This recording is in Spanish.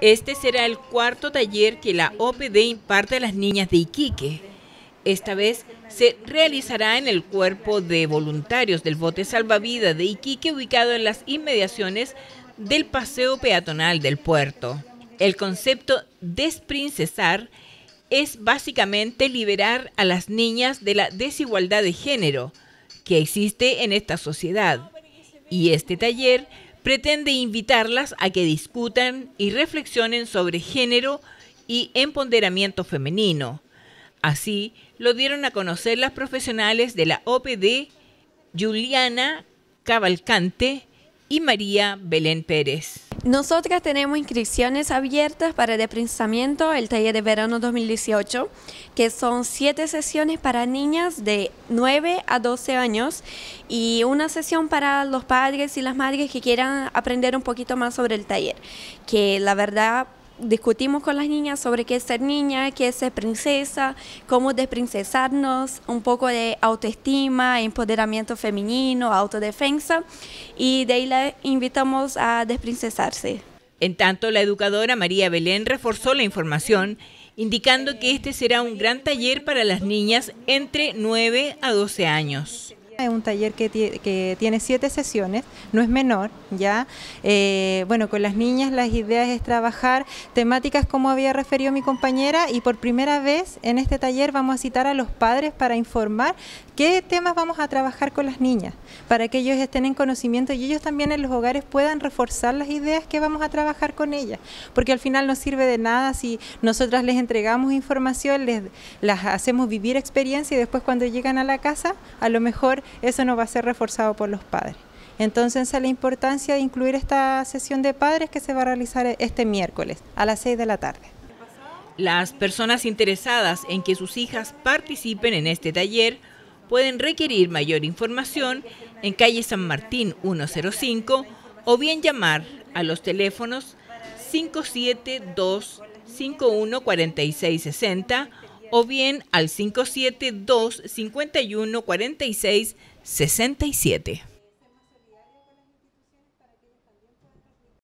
Este será el cuarto taller que la OPD imparte a las niñas de Iquique. Esta vez se realizará en el cuerpo de voluntarios del bote salvavidas de Iquique ubicado en las inmediaciones del paseo peatonal del puerto. El concepto desprincesar es básicamente liberar a las niñas de la desigualdad de género que existe en esta sociedad. Y este taller pretende invitarlas a que discutan y reflexionen sobre género y empoderamiento femenino. Así lo dieron a conocer las profesionales de la OPD, Juliana Cavalcante y María Belén Pérez. Nosotras tenemos inscripciones abiertas para el deprensamiento, el taller de verano 2018, que son siete sesiones para niñas de 9 a 12 años y una sesión para los padres y las madres que quieran aprender un poquito más sobre el taller, que la verdad discutimos con las niñas sobre qué es ser niña, qué es ser princesa, cómo desprincesarnos, un poco de autoestima, empoderamiento femenino, autodefensa y de ahí la invitamos a desprincesarse. En tanto, la educadora María Belén reforzó la información indicando que este será un gran taller para las niñas entre 9 a 12 años. Es un taller que, tiene siete sesiones, no es menor, ¿ya? Eh, bueno, con las niñas las ideas es trabajar temáticas como había referido mi compañera y por primera vez en este taller vamos a citar a los padres para informar qué temas vamos a trabajar con las niñas, para que ellos estén en conocimiento y ellos también en los hogares puedan reforzar las ideas que vamos a trabajar con ellas, porque al final no sirve de nada si nosotras les entregamos información, les, las hacemos vivir experiencia y después cuando llegan a la casa, a lo mejor eso no va a ser reforzado por los padres. Entonces, la importancia de incluir esta sesión de padres que se va a realizar e-, este miércoles a las 6 de la tarde. Las personas interesadas en que sus hijas participen en este taller pueden requerir mayor información en calle San Martín 105 o bien llamar a los teléfonos 572 514660 o bien al 572 51 46 67.